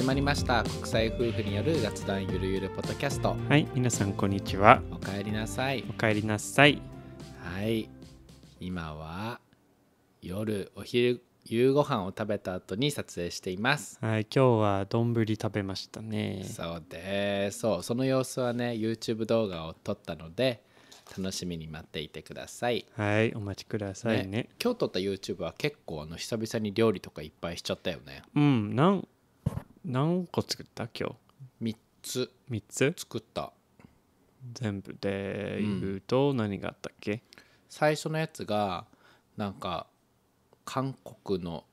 始まりました国際夫婦による雑談ゆるゆるポッドキャストはい皆さんこんにちはおかえりなさいおかえりなさいはい今は夜お昼夕ご飯を食べた後に撮影していますはい今日は丼食べましたねそうでそうその様子はね YouTube 動画を撮ったので楽しみに待っていてくださいはいお待ちくださいね、ね、今日撮った YouTube は結構あの久々に料理とかいっぱいしちゃったよねうんなん何個作った今日3つ三つ作った全部で言うと何があったっけ、うん、最初のやつがなんか韓国の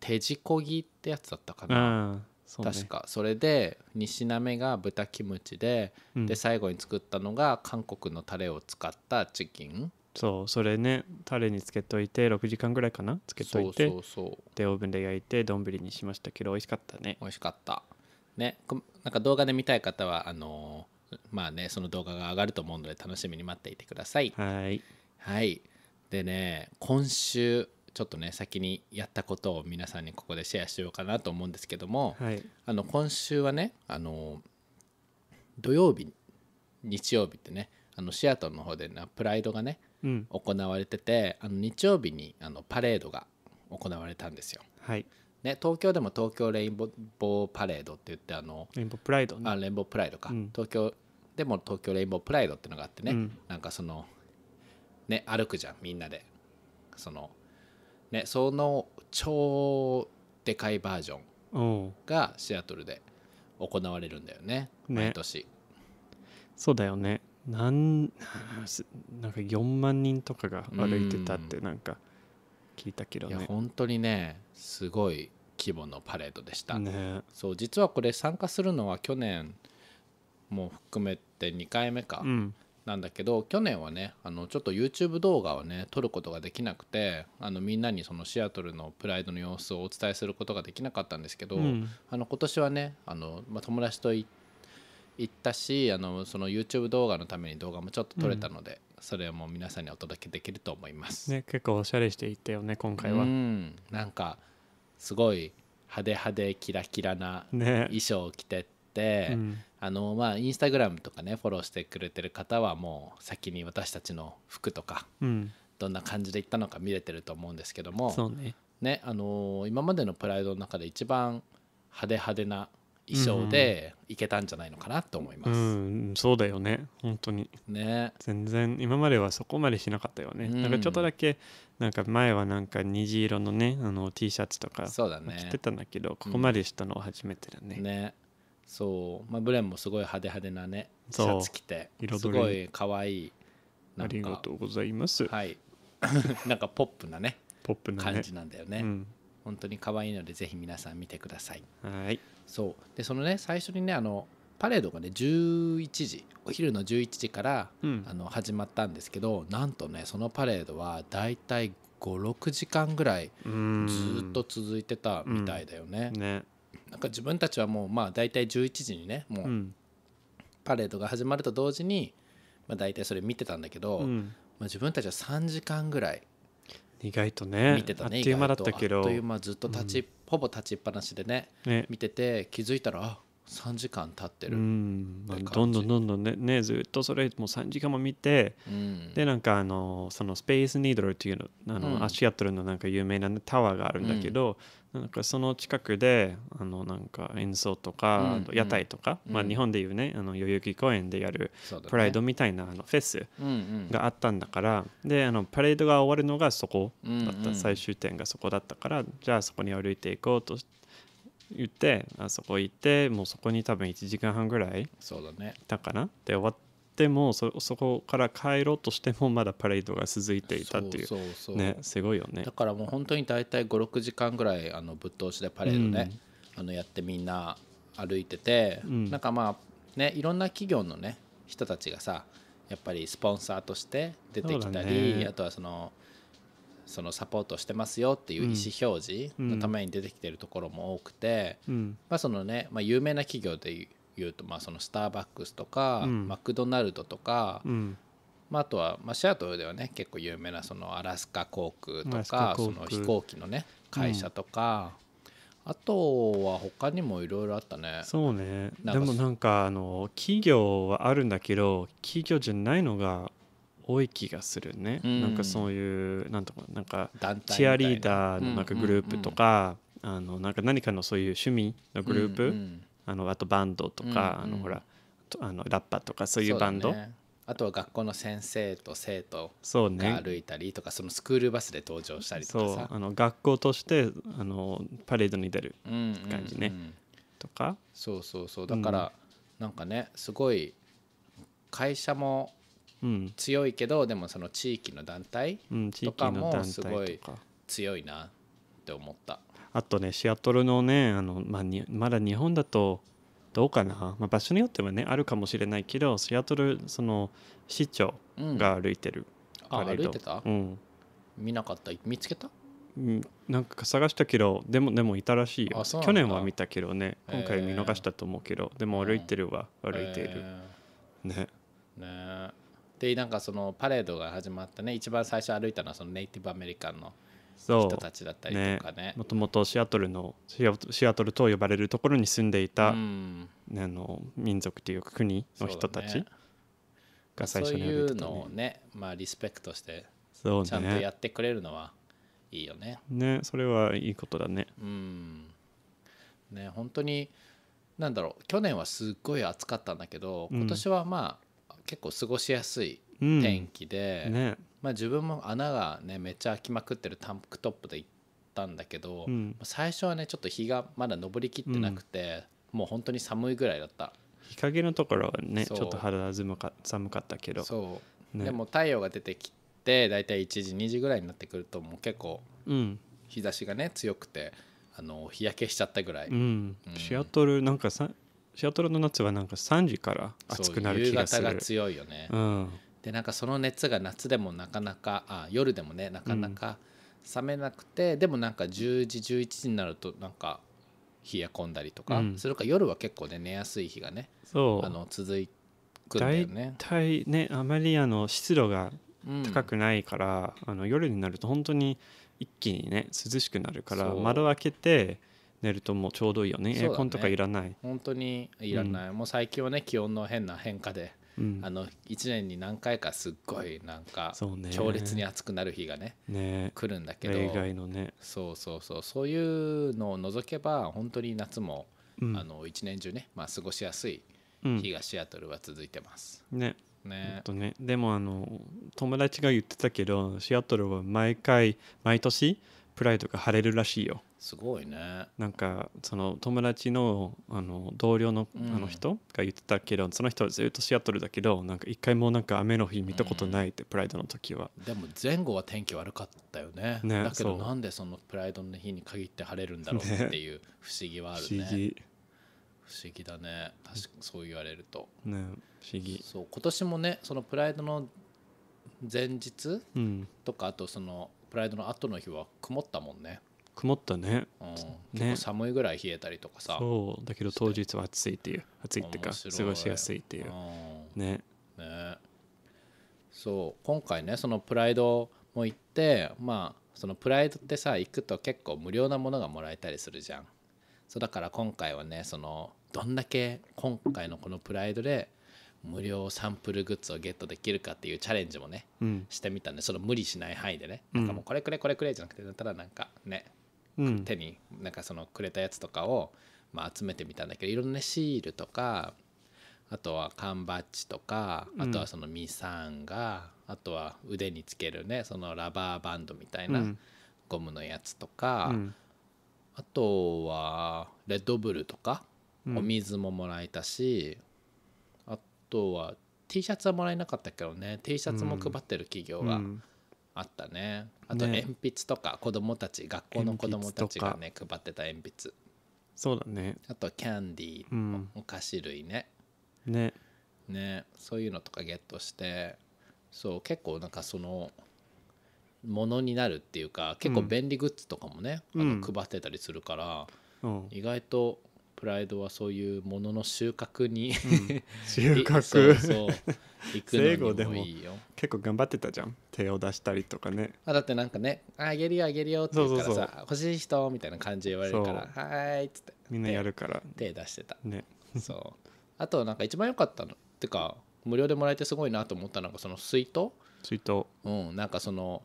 手仕こぎってやつだったかな、ね、確かそれで2品目が豚キムチで、うん、で最後に作ったのが韓国のタレを使ったチキンそうそれねタレにつけといて6時間ぐらいかなつけといてそうそうそうでオーブンで焼いて丼にしましたけど美味しかったね美味しかったねなんか動画で見たい方はあのー、まあねその動画が上がると思うので楽しみに待っていてくださいはいはいでね今週ちょっとね先にやったことを皆さんにここでシェアしようかなと思うんですけども、はい、あの今週はねあの土曜日日曜日ってねあのシアトルの方でなプライドがね行われてて、あの日曜日にあのパレードが行われたんですよ。はいね、東京でも東京レインボーパレードって言ってあのレインボープライド、ね、あレインボープライドか、うん、東京でも東京レインボープライドっていうのがあってね、うん、なんかそのね歩くじゃんみんなでそのねその超でかいバージョンがシアトルで行われるんだよね、ね、毎年そうだよね、なんなんか4万人とかが歩いてたってなんか聞いたけどね、うん、いや本当にねすごい規模のパレードでした、ね、そう実はこれ参加するのは去年も含めて2回目か、なんだけど、うん、去年はねあのちょっと YouTube 動画をね撮ることができなくてあのみんなにそのシアトルのプライドの様子をお伝えすることができなかったんですけど、うん、あの今年はねあの、まあ、友達と行って行ったしあのその YouTube 動画のために動画もちょっと撮れたので、うん、それも皆さんにお届けできると思います、ね、結構おしゃれしていったよね今回はうんなんかすごい派手派手キラキラな衣装を着てって、ねうん、あのまあインスタグラムとかねフォローしてくれてる方はもう先に私たちの服とか、うん、どんな感じで行ったのか見れてると思うんですけどもそうねね、あのー、今までのプライドの中で一番派手派手な衣装でいけたんじゃないのかなと思います、うん、そうだよね本当にね全然今まではそこまでしなかったよね、うん、なんかちょっとだけなんか前はなんか虹色のねあの T シャツとか着てたんだけど、ね、ここまでしたのは初めてだね、うん、ねそう、まあ、ブレンもすごい派手派手なねシャツ着てすごい可愛いありがとうございますはい なんかポップなねポップな、ね、感じなんだよね、うん、本当に可愛いのでぜひ皆さん見てくださいはいそうでそのね最初にねあのパレードがね11時お昼の11時から、うん、あの始まったんですけどなんとねそのパレードはだいたい56時間ぐらいずっと続いてたみたいだよね。うんうん、ねなんか自分たちはもうまあ大体11時にねもうパレードが始まると同時に、まあ、大体それ見てたんだけど、まあ、自分たちは3時間ぐらい意外とね見てたねあっという間だったけどあっという間ずっと立ち、うん、ほぼ立ちっぱなしでね、ね、見てて気づいたらあ3時間経ってる、うんどんどんどんどんねねずっとそれもう3時間も見て、うん、でなんかあのそのスペースニードルっていうのあの、うん、アシアトルのなんか有名な、ね、タワーがあるんだけど、なんかその近くであのなんか演奏とか、うん、屋台とか、うん、まあ、日本でいうねあの代々木公園でやるプライドみたいなあのフェスがあったんだから、であのパレードが終わるのがそこだった、うんうん、最終点がそこだったからじゃあそこに歩いていこうと言ってあそこ行ってもうそこに多分1時間半ぐらいいたかな、っで終わって。ってもそそこから帰ろうとしてもまだパレードが続いていたっていうねすごいよねだからもう本当に大体56時間ぐらいあのぶっ通しでパレードね、うん、あのやってみんな歩いてて、うん、なんかまあねいろんな企業のね人たちがさやっぱりスポンサーとして出てきたり、ね、あとはそのそのサポートしてますよっていう意思表示のために出てきてるところも多くて、うん、まあそのね、まあ、有名な企業でいうと、まあ、そのスターバックスとか、うん、マクドナルドとか、うんまあ、あとは、まあ、シアトルではね結構有名なそのアラスカ航空とかその飛行機のね会社とか、うん、あとは他にもいろいろあったねそうねでもなんかあの企業はあるんだけど企業じゃないのが多い気がするね、うん、なんかそういうなんとかなんかチアリーダーのなんかグループとか、あのなんか何かのそういう趣味のグループあのあとバンドとか、うんうん、あのほらあのラッパとかそういうバンド、ね、あとは学校の先生と生徒が歩いたりとかそ、ね,、のスクールバスで登場したりとかさあの学校としてあのパレードに出る感じね、うんうんうん、とかそうそうそうだから、うん、なんかねすごい会社も強いけど、うん、でもその地域の団体とかもすごい強いなって思った。あとねシアトルのねあの、まあ、まだ日本だとどうかな、まあ、場所によってはねあるかもしれないけどシアトルその市長が歩いてる、うん、あ歩いてた、うん、見なかった見つけたなんか探したけどでもでもいたらしいよ去年は見たけどね今回見逃したと思うけど、えー、でも歩いてるは歩いている、えー、ねねでなんかそのパレードが始まったね一番最初歩いたのはそのネイティブアメリカンの人たちだったりとかねもともとシアトルのシアトルと呼ばれるところに住んでいた、うん、あの民族というか国の人たちが最初に、ねね、そういうのをね、まあ、リスペクトしてちゃんとやってくれるのはいいよね。ねそれはいいことだね。うんね本当になんだろう去年はすっごい暑かったんだけど今年はまあ、うん、結構過ごしやすい天気で、うんね、まあ、自分も穴がねめっちゃ開きまくってるタンクトップで行ったんだけど、うん、最初はねちょっと日がまだ昇りきってなくて、うん、もう本当に寒いぐらいだった日陰のところはねちょっと肌寒か寒かったけどそう、ね、でも太陽が出てきて大体1時2時ぐらいになってくるともう結構日差しがね強くてあの日焼けしちゃったぐらい、うん、シアトルなんかさシアトルの夏はなんか3時から暑くなる気がする夕方が強いよね、うんでなんかその熱が夏でもなかなかあ夜でもねなかなか冷めなくて、うん、でもなんか10時11時になるとなんか冷え込んだりとか、うん、それか夜は結構ね寝やすい日がねそうあの続いくんだよね。大体ねあまりあの湿度が高くないから、うん、あの夜になると本当に一気にね涼しくなるから窓開けて寝るともうちょうどいいよね、ね、エアコンとかいらない本当にいらない、うん、もう最近はね気温の変な変化であの1年に何回かすっごいなんか強烈に暑くなる日がね、ね、来るんだけど例外のねそうそうそうそういうのを除けば本当に夏も、うん、あの一年中ね、まあ、過ごしやすい日がシアトルは続いてます。ねねとね、でもあの友達が言ってたけどシアトルは毎回毎年プライドが晴れるらしいよ。すごいねなんかその友達のあの同僚のあの人が言ってたけど、うん、その人はずっとシアトルだけどなんか一回もなんか雨の日見たことないって、うん、プライドの時はでも前後は天気悪かったよね、ね、だけどなんでそのプライドの日に限って晴れるんだろうっていう不思議はあるね、ね、不思議不思議だね確かそう言われると、ね、不思議そう今年もねそのプライドの前日とか、うん、あとそのプライドの後の日は曇ったもんね曇ったね,、うん、ね寒いぐらい冷えたりとかさそうだけど当日は暑いっていう暑いっていうか過ごしやすいっていう、うん、ねねそう今回ねそのプライドも行ってまあそのプライドってさ行くと結構無料なものがもらえたりするじゃんそうだから今回はねそのどんだけ今回のこのプライドで無料サンプルグッズをゲットできるかっていうチャレンジもね、うん、してみたんでその無理しない範囲でね、うん、なんかもうこれくれこれくれじゃなくてただなんかね手になんかそのくれたやつとかを、ま集めてみたんだけどいろんなシールとかあとは缶バッジとかあとはそのミサンが、あとは腕につけるねそのラバーバンドみたいなゴムのやつとか、あとはレッドブルとか、お水ももらえたしあとは T シャツはもらえなかったけどね T シャツも配ってる企業が。うんあったねあと鉛筆とか子供たち、ね、学校の子供たちがね配ってた鉛筆そうだねあとキャンディー、お菓子類ねねねそういうのとかゲットしてそう結構なんかそのものになるっていうか結構便利グッズとかもね、うん、あの配ってたりするから、うん、意外とプライドはそういうものの収穫に、うん、収穫そう行くのにもいいよ 結構頑張ってたじゃん手を出したりとかねあだってなんかね「あげるよあげるよ」って言ったらさ「欲しい人」みたいな感じで言われるから「はい」っつってみんなやるから手出してたねそうあとなんか一番良かったのってか無料でもらえてすごいなと思ったのがその水筒水筒うんなんかその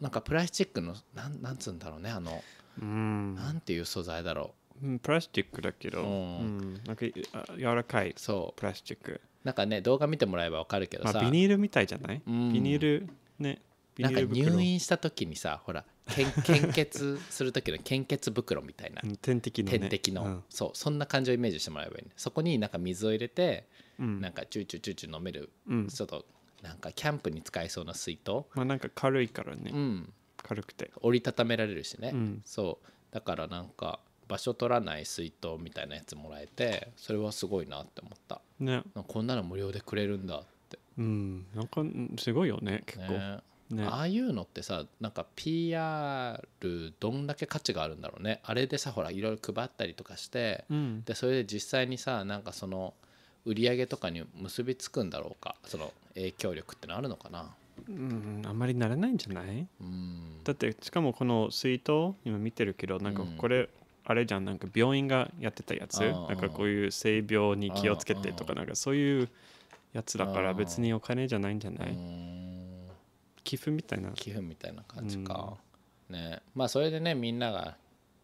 なんかプラスチックのなんなんつうんだろうねあのうんなんていう素材だろううん、プラスチックだけど、うん、なんか柔らかいそうプラスチックなんかね動画見てもらえば分かるけどさ、まあ、ビニールみたいじゃない、うん、ビニールねなんか入院した時にさほら 献血する時の献血袋みたいな点滴の、ね、点滴の、うん、そうそんな感じをイメージしてもらえばいい、ね、そこになんか水を入れて、うん、なんかチューチューチューチュー飲める、うん、ちょっとなんかキャンプに使えそうな水筒まあなんか軽いからね、うん、軽くて折りたためられるしね、うん、そうだからなんか場所取らない水筒みたいなやつもらえてそれはすごいなって思ったねこんなの無料でくれるんだってうんなんかすごいよね結構ねね、ああいうのってさなんか PR どんだけ価値があるんだろうねあれでさほらいろいろ配ったりとかして、うん、でそれで実際にさなんかその売り上げとかに結びつくんだろうかその影響力ってのあるのかなうんあんまりならないんじゃない、うん、だってしかもこの水筒今見てるけどなんかこれ、あれじゃんなんか病院がやってたやつなんかこういう性病に気をつけてとかなんかそういうやつだから別にお金じゃないんじゃない寄付みたいな寄付みたいな感じか、うん、ねまあそれでねみんなが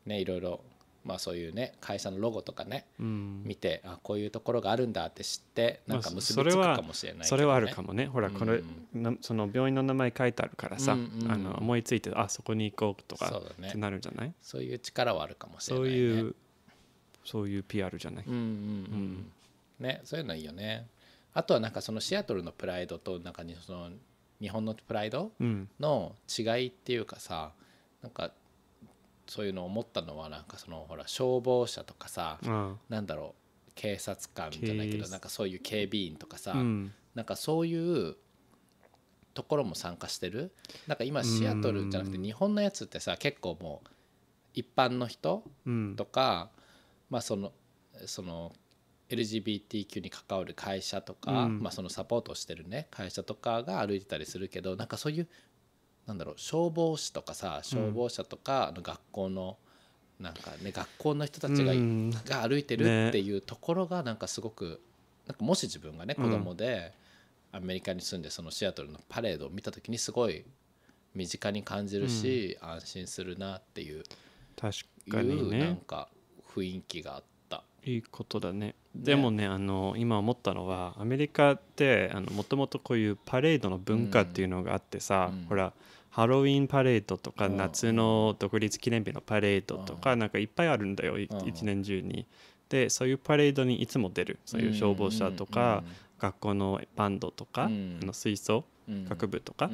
ねいろいろまあ、そういうね会社のロゴとかね、うん、見てあこういうところがあるんだって知ってなんか結びつくかもしれない、ねまあ、それはあるかもねほらこれ、うその病院の名前書いてあるからさ、うんうん、あの思いついてあそこに行こうとかってなるんじゃないそう、ね,、いう力はあるかもしれない、ね、そういうそういう PR じゃない、うんうんうんうん、ね、そういうのいいよねあとはなんかそのシアトルのプライドと中にその日本のプライドの違いっていうかさ、うん、なんかそういうのを思ったのはなんかそのほら消防車とかさ、うん、なんだろう警察官じゃないけどなんかそういう警備員とかさ、うん、なんかそういうところも参加してるなんか今シアトルじゃなくて日本のやつってさ結構もう一般の人とか、うん、まあそのその LGBTQ に関わる会社とか、うん、まあ、そのサポートをしてるね会社とかが歩いてたりするけどなんかそういうなんだろう消防士とかさ消防車とか、あの学校のなんかね学校の人たちが,、が歩いてるっていうところがなんかすごくなんかもし自分がね子供で、アメリカに住んでそのシアトルのパレードを見た時にすごい身近に感じるし、安心するなっていう確かに、ね、なんか雰囲気があった。いいことだねでもね、ね、あの今思ったのはアメリカってもともとこういうパレードの文化っていうのがあってさ、うん、ほらハロウィンパレードとか夏の独立記念日のパレードとかなんかいっぱいあるんだよ一年中に。でそういうパレードにいつも出るそういう消防車とか学校のバンドとかあの水槽。学部とか、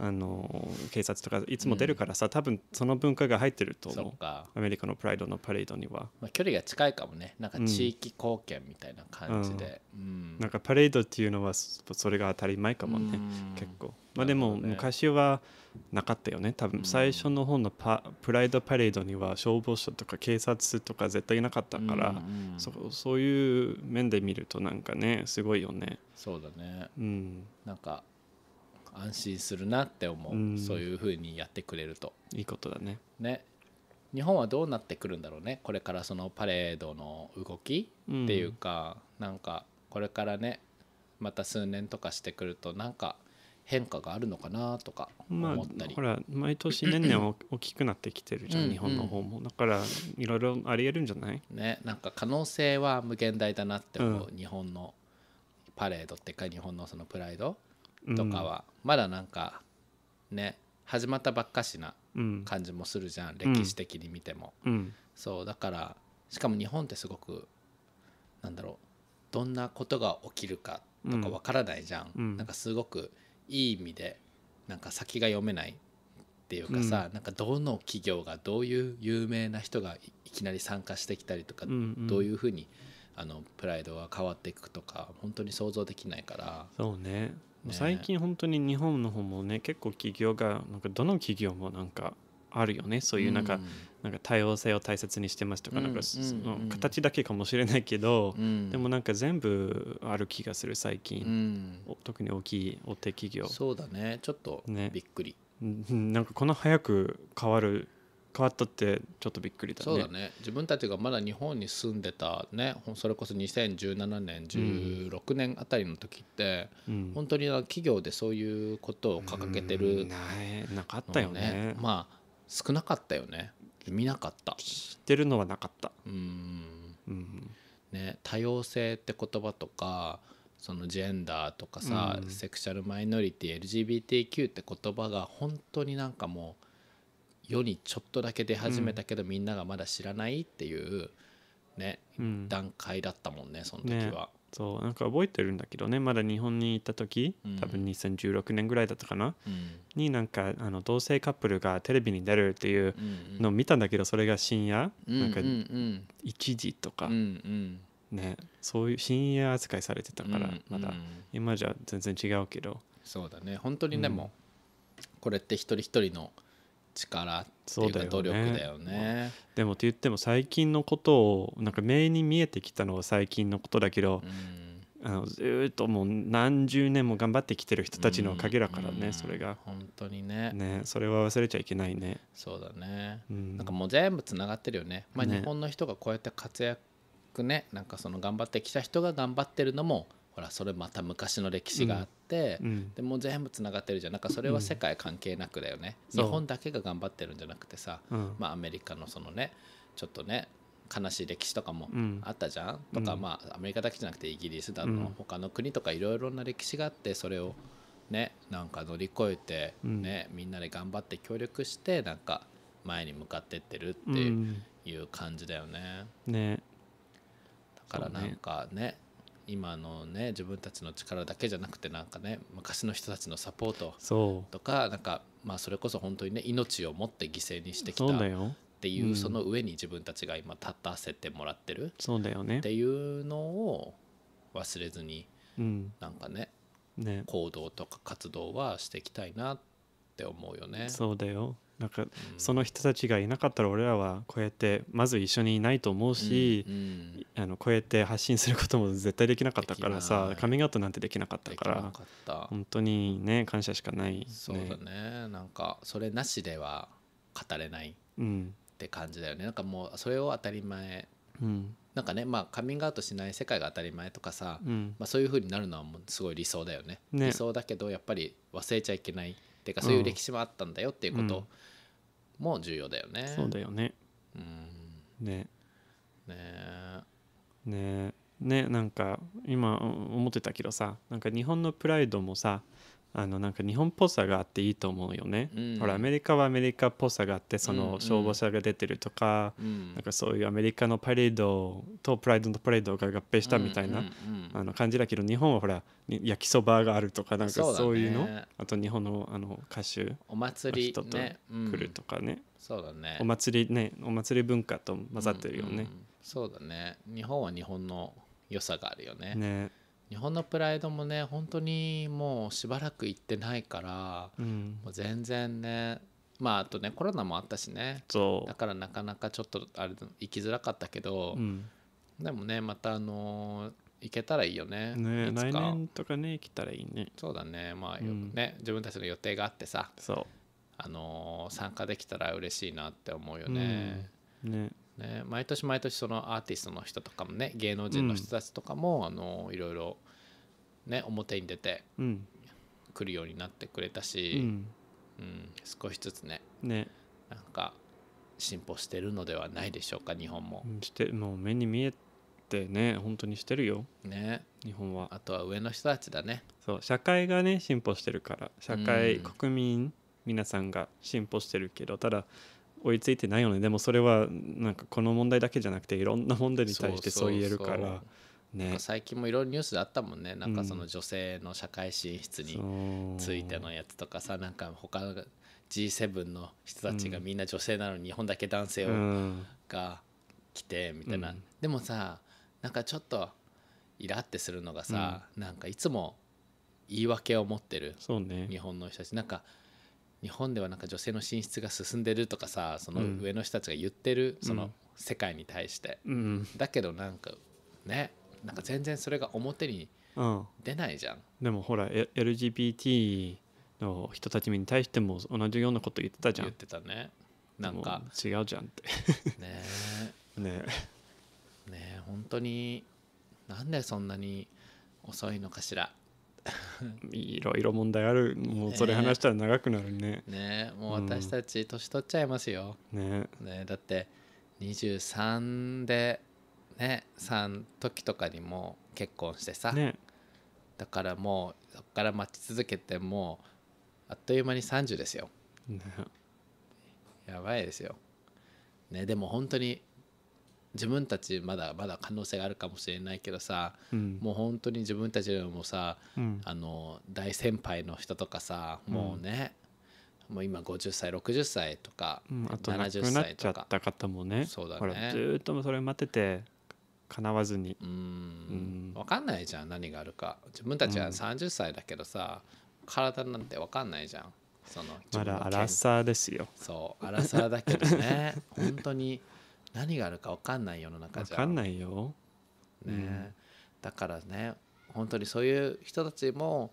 あの警察とかいつも出るからさ、多分その文化が入ってると思うアメリカのプライドのパレードには、まあ、距離が近いかもねなんか地域貢献みたいな感じで、なんかパレードっていうのはそれが当たり前かもね、結構まあでも昔はなかったよね多分最初の方のパプライドパレードには消防署とか警察とか絶対いなかったから、そそういう面で見るとなんかねすごいよねそうだねうんなんか安心するなって思う、うん、そういうふうにやってくれるといいことだねね日本はどうなってくるんだろうねこれからそのパレードの動きっていうか、なんかこれからねまた数年とかしてくるとなんか変化があるのかなとか思ったり、まあ、ほら毎年年々 大きくなってきてるじゃん、日本の方もだからいろいろありえるんじゃないねなんか可能性は無限大だなって思う、うん、日本のパレードっていうか日本のそのプライドとかは、まだなんかね始まったばっかしな感じもするじゃん、歴史的に見ても、そうだからしかも日本ってすごくなんだろうどんなことが起きるかとかわからないじゃん、うん、なんかすごくいい意味でなんか先が読めないっていうかさ、うん、なんかどの企業がどういう有名な人がいきなり参加してきたりとか、うんうん、どういうふうにあのプライドが変わっていくとか本当に想像できないからそうね最近本当に日本の方もね結構企業がなんかどの企業もなんかあるよねそういうなんかうん、なんか多様性を大切にしてますとかうん、なんかその形だけかもしれないけど、うん、でもなんか全部ある気がする最近、特に大きい大手企業そうだねちょっとびっくり、ね、なんかこの早く変わる変わったってちょっとびっくりだねそうだね自分たちがまだ日本に住んでたねそれこそ2017年16年あたりの時って、うん、本当に企業でそういうことを掲げてる、ね、なかったよねまあ少なかったよね見なかった知ってるのはなかったうん、うん、ね、多様性って言葉とかそのジェンダーとかさ、うん、セクシャルマイノリティ LGBTQ って言葉が本当になんかもう世にちょっとだけ出始めたけど、みんながまだ知らないっていうね、うん、段階だったもんねその時は、ね、そうなんか覚えてるんだけどねまだ日本に行った時多分2016年ぐらいだったかな、うん、になんかあの同性カップルがテレビに出るっていうのを見たんだけどそれが深夜、うんうん、なんか1時とか、うんうんね、そういう深夜扱いされてたからまだ、うん今じゃ全然違うけどそうだね本当にでも、これって一人一人の力っていうか努力だよね、ね、でもって言っても最近のことをなんか目に見えてきたのは最近のことだけど、うん、あのずっともう何十年も頑張ってきてる人たちのおかげだからね、うん、それが本当にねねそれは忘れちゃいけないねそうだね、うん、なんかもう全部つながってるよね,、まあ、日本の人がこうやって活躍ねなんかその頑張ってきた人が頑張ってるのもほらそれまた昔の歴史があって、うん、でも全部つながってるじゃんなんかそれは世界関係なくだよね、日本だけが頑張ってるんじゃなくてさ、まあ、アメリカのそのねちょっとね悲しい歴史とかもあったじゃん、とか、まあ、アメリカだけじゃなくてイギリスだの、他の国とかいろいろな歴史があってそれをねなんか乗り越えてね、みんなで頑張って協力してなんか前に向かってってるっていう感じだよね。ねだからなんかね今のね自分たちの力だけじゃなくてなんかね昔の人たちのサポートとかなんか、まあ、それこそ本当にね命を持って犠牲にしてきたっていうその上に自分たちが今立たせてもらってるっていうのを忘れずに、なんかねね行動とか活動はしていきたいなって思うよね。そうだよなんかその人たちがいなかったら俺らはこうやってまず一緒にいないと思うし、うんうん、あのこうやって発信することも絶対できなかったからさカミングアウトなんてできなかったから本当にね感謝しかない、ね、そうだねなんかそれなしでは語れないって感じだよね、うん、なんかもうそれを当たり前、うん、なんかねまあカミングアウトしない世界が当たり前とかさ、うん、まあ、そういうふうになるのはもうすごい理想だよね、ね、理想だけどやっぱり忘れちゃいけない。ていうかそういう歴史もあったんだよっていうことも重要だよね、うん、そうだよねうんねねねねなんか今思ってたけどさなんか日本のプライドもさあのなんか日本っぽさがあっていいと思うよね、うん、ほらアメリカはアメリカっぽさがあってその消防車が出てるとか、うんなんかそういうアメリカのパレードとプライドのパレードが合併したみたいな、あの感じだけど日本はほら焼きそばがあるとかなんかそういうの、ね、あと日本のあの歌手お祭り人と来るとかね、ねうん、そうだねお祭りねお祭り文化と混ざってるよね、うんうん、そうだね日本は日本の良さがあるよねね日本のプライドもね本当にもうしばらく行ってないから、うん、もう全然ねまああとねコロナもあったしねだからなかなかちょっとあれ行きづらかったけど、うん、でもねまたあの行けたらいいよねねい来年とかね行けたらいいねそうだねまあよくね、自分たちの予定があってさあの参加できたら嬉しいなって思うよね、ねね、毎年毎年そのアーティストの人とかもね芸能人の人たちとかも、うん、あのいろいろ、ね、表に出てくるようになってくれたし、うん、うん、少しずつねねなんか進歩してるのではないでしょうか日本も。してもう目に見えてね本当にしてるよ、ね、日本は。あとは上の人たちだね。そう社会がね進歩してるから社会、うん、国民皆さんが進歩してるけどただ追いついてないよねでもそれはなんかこの問題だけじゃなくていろんな問題に対してそう言えるから。ね、最近もいろいろニュースであったもんねなんかその女性の社会進出についてのやつとかさ、うん、なんか他の G7 の人たちがみんな女性なのに日本だけ男性を、うん、が来てみたいな、うん、でもさなんかちょっとイラってするのがさ、うん、なんかいつも言い訳を持ってる、日本の人たちなんか日本ではなんか女性の進出が進んでるとかさその上の人たちが言ってる、その世界に対して、うん、だけどなんかねなんか全然それが表に出ないじゃん、うん、でもほら、L、g b t の人たちに対しても同じようなこと言ってたじゃん言ってたねなんか違うじゃんって ねえねえねえ本当になんでそんなに遅いのかしらいろいろ問題あるもうそれ話したら長くなるね ねもう私たち年取っちゃいますよ、うん、ねねだって23でね3時とかにも結婚してさ、ね、だからもうそこから待ち続けてもうあっという間に30ですよ、ね、やばいですよねでも本当に自分たちまだまだ可能性があるかもしれないけどさ、うん、もう本当に自分たちよもさ、うん、あの大先輩の人とかさもうね、もう今50歳60歳とか、あと70歳と亡くなっちゃった方もねそうだねずっとそれ待ってて叶わずにうん分かんないじゃん何があるか自分たちは30歳だけどさ、体なんて分かんないじゃんそのまだアラサーですよそうアラサーだけどね 本当に何があるか分かんない世の中じゃ分かんないよ、ね、うん、だからね本当にそういう人たちも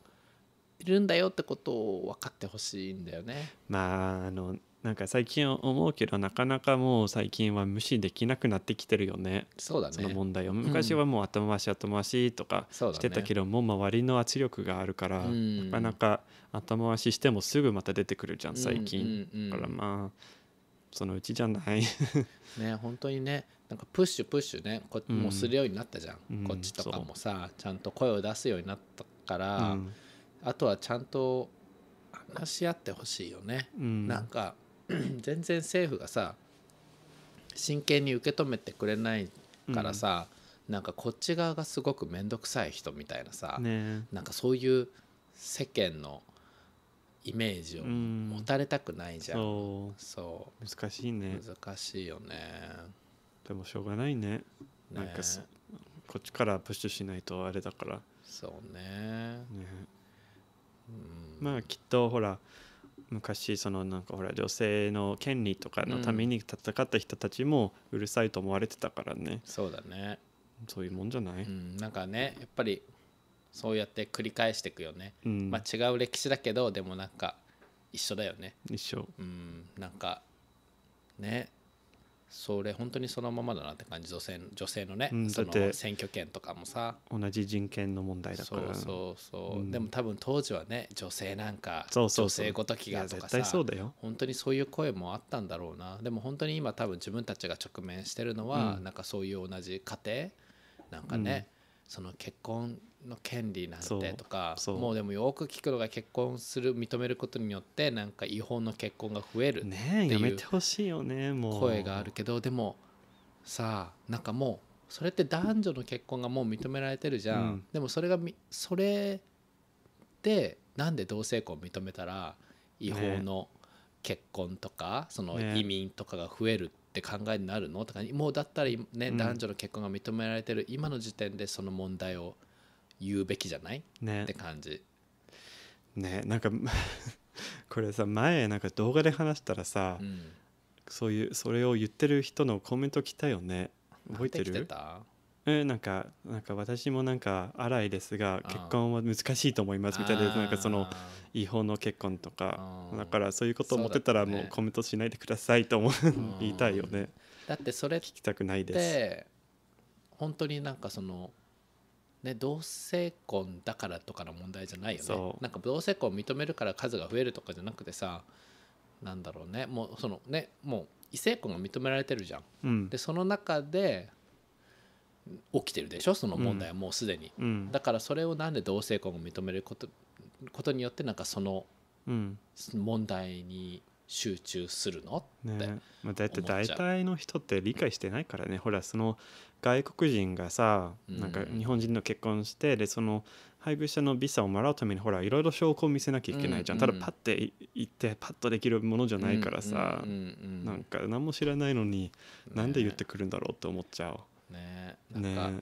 いるんだよってことを分かってほしいんだよねまああのなんか最近思うけどなかなかもう最近は無視できなくなってきてるよねそうだねその問題を昔はもう後回し後回しとかしてたけど、うね、もう周りの圧力があるから、うん、なかなか後回ししてもすぐまた出てくるじゃん最近、だからまあそのうちじゃないね本当にねなんかプッシュプッシュねこ、っもうするようになったじゃん、うん、こっちとかもさちゃんと声を出すようになったから、うん、あとはちゃんと話し合ってほしいよね、うん、なんか 全然政府がさ真剣に受け止めてくれないからさ、うん、なんかこっち側がすごく面倒くさい人みたいなさ、ね、なんかそういう世間のイメージを持たれたくないじゃん、うん、そう難しいね難しいよねでもしょうがないねねなんかこっちからプッシュしないとあれだからそうねね、うん、まあきっとほら昔そのなんかほら女性の権利とかのために戦った人たちもうるさいと思われてたからね、うん、そうだねそういうもんじゃない、うん、なんかねやっぱりそうやって繰り返していくよね、うん、まあ、違う歴史だけどでもなんか一緒だよね一緒うんなんかねそれ本当にそのままだなって感じ女性女性のね、うん、その選挙権とかもさ同じ人権の問題だからそうそうそう、うん、でも多分当時はね女性なんか女性ごときがとかさそうだよ本当にそういう声もあったんだろうなでも本当に今多分自分たちが直面してるのは、うん、なんかそういう同じ家庭なんかね、その結婚の権利なんてとかもうでもよく聞くのが結婚する認めることによってなんか違法の結婚が増えるっていう声があるけどでもさあなんかもうそれって男女の結婚がもう認められてるじゃん、うん、でもそれがそれでなんで同性婚を認めたら違法の結婚とか、その移民とかが増えるってって考えになるのとかもうだったらね、うん、男女の結婚が認められてる今の時点でその問題を言うべきじゃない、ね、って感じねなんか これさ前なんか動画で話したらさ、うん、そういうそれを言ってる人のコメント来たよね覚えてるえなんかなんか私もなんか荒いですが結婚は難しいと思いますみたいななんかその違法の結婚とかだからそういうことを思ってたらもうコメントしないでくださいと思う、言いたいよねだってそれ聞きたくないです本当になんかそのね、同性婚だからとかの問題じゃないよねなんか同性婚を認めるから数が増えるとかじゃなくてさなんだろうねもうそのねもう異性婚が認められてるじゃん、うん、でその中で起きてるでしょその問題はもうすでに、うん、だからそれをなんで同性婚を認めることことによってなんかその問題に集中するのって、ねまあ、だって大体の人って理解してないからねほらその外国人がさなんか日本人の結婚して、うん、でその配偶者のビザをもらうためにほらいろいろ証拠を見せなきゃいけないじゃん、うんうん、ただパッて行ってパッとできるものじゃないからさ、うんうん、なんか何も知らないのに、何なんで言ってくるんだろうって思っちゃうねえ、んか、ね、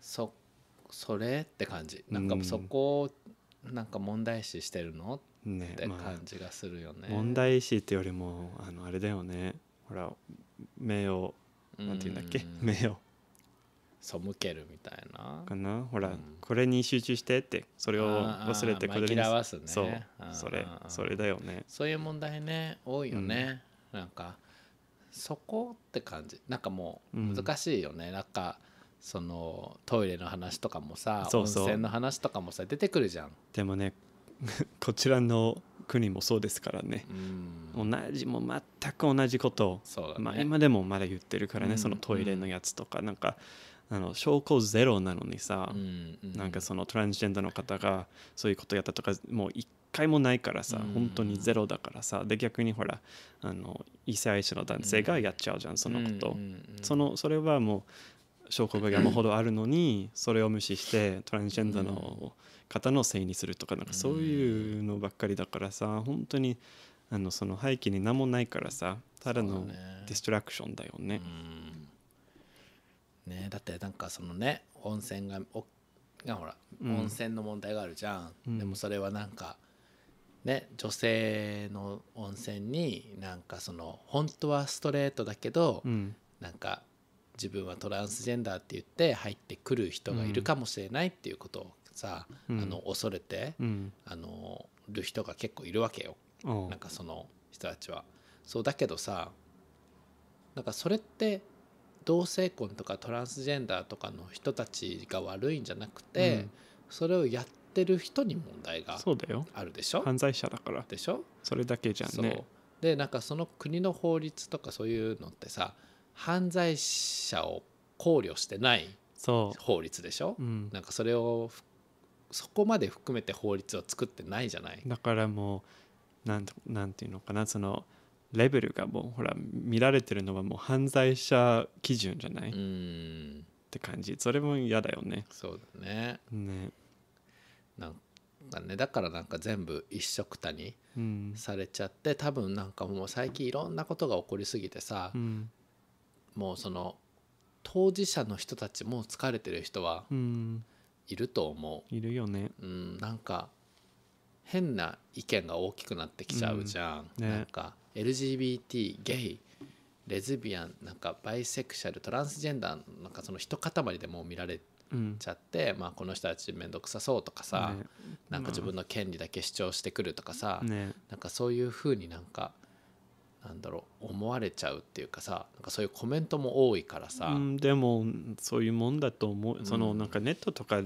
そそれって感じなんかそこをなんか問題視してるのっねって感じがするよね。まあ、問題意識ってよりもあのあれだよねほら目をなんていうんだっけ目を背けるみたいなかなほら、うん、これに集中してってそれを忘れてこれにわすねそうそれそれだよねそういう問題ね多いよね、うん、なんかそこって感じなんかもう難しいよね、うん、なんかそのトイレの話とかもさそうそう温泉の話とかもさ出てくるじゃんでもね こちらの国もそうですからね、うん、同じもう全く同じことを、ね、まあ、今でもまだ言ってるからね、うん、そのトイレのやつとか、うん、なんかあの証拠ゼロなのにさ、うんなんかそのトランジェンダーの方がそういうことやったとかもう一回もないからさ、うん、本当にゼロだからさで逆にほらあの異性愛の男性がやっちゃうじゃん、そのこと、そのそれはもう証拠が山ほどあるのにそれを無視してトランジェンダーの、うん方のせいにするとかなんかそういうのばっかりだからさ、本当にあのその背景に何もないからさただのディストラクションだよね。だね、ね、だってなんかそのね温泉がおがほら、うん、温泉の問題があるじゃん、でもそれはなんかね女性の温泉になんかその本当はストレートだけど、うん、なんか自分はトランスジェンダーって言って入ってくる人がいるかもしれないっていうことをさ、うん、あの恐れて、うん、あのる人が結構いるわけよなんかその人たちは。そうだけどさなんかそれって同性婚とかトランスジェンダーとかの人たちが悪いんじゃなくて、うん、それをやってる人に問題があるでしょ犯罪者だからでしょそれだけじゃんねでなんかその国の法律とかそういうのってさ犯罪者を考慮してない法律でしょ、うん、なんかそれをそこまで含めて法律を作ってないじゃないだからもうなんなんていうのかなそのレベルがもうほら見られてるのはもう犯罪者基準じゃないって感じそれも嫌だよねそうだねねなんかねだからなんか全部一緒くたにされちゃって、うん、多分なんかもう最近いろんなことが起こりすぎてさ、うん、もうその当事者の人たちも疲れてる人は、うん、いると思ういるよねうんなんか変な意見が大きくなってきちゃうじゃん、うんね、なんか LGBT ゲイレズビアンなんかバイセクシャルトランスジェンダーなんかその一塊でもう見られちゃって、うん、まあ、この人たち面倒くさそうとかさ、ね、なんか自分の権利だけ主張してくるとかさ、ね、なんかそういうふうになんかなんだろう思われちゃうっていうかさなんかそういうコメントも多いからさ、うん、でもそういうもんだと思う、そのなんかネットとか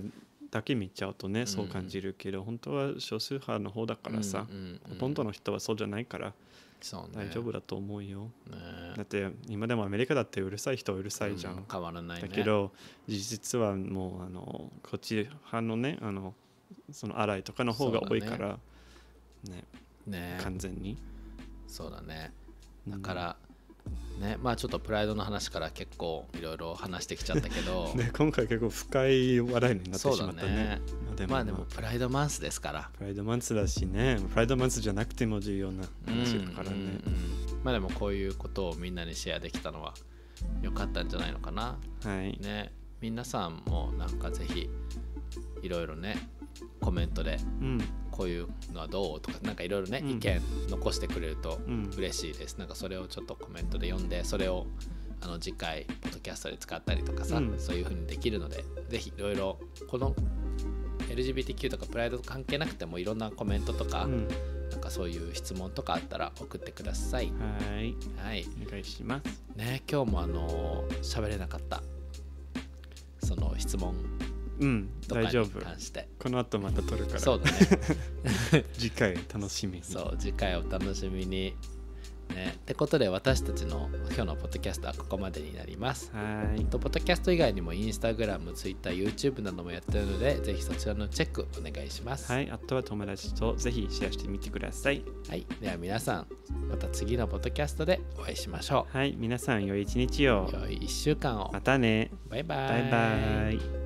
だけ見ちゃうとね、うん、そう感じるけど本当は少数派の方だからさ、うんうんうん、ほとんどの人はそうじゃないから、ね、大丈夫だと思うよ、ね、だって今でもアメリカだってうるさい人はうるさいじゃん、変わらない、ね、だけど事実はもうあのこっち派のねあのその洗いとかの方が多いからねね完全にそうだねだから、ねまあ、ちょっとプライドの話から結構いろいろ話してきちゃったけど、ね、今回結構深い話題になってしまったね、ね、まあでもプライドマンスですからプライドマンスだしねプライドマンスじゃなくても重要な話だからね、うんうんうん、まあでもこういうことをみんなにシェアできたのはよかったんじゃないのかなはいね皆さんもなんかぜひいろいろねコメントで、うんこういうのはどうとかなんかいろいろね、意見残してくれると嬉しいです、うん、なんかそれをちょっとコメントで読んでそれをあの次回ポッドキャストで使ったりとかさ、うん、そういうふうにできるのでぜひいろいろこの LGBTQ とかプライドと関係なくてもいろんなコメントとか、うん、なんかそういう質問とかあったら送ってくださいはいはいお願いしますね今日もあの喋れなかったその質問うん大丈夫この後また撮るからそうだね 次回楽しみにそう次回お楽しみにね、ってことで私たちの今日のポッドキャストはここまでになります。はい。とポッドキャスト以外にもインスタグラム、ツイッター、YouTube などもやってるので、ぜひそちらのチェックお願いします。はい。あとは友達とぜひシェアしてみてください。はい。では皆さん、また次のポッドキャストでお会いしましょう。はい。皆さん、良い一日を。良い1週間を。またね。バイバイ。バイバイ。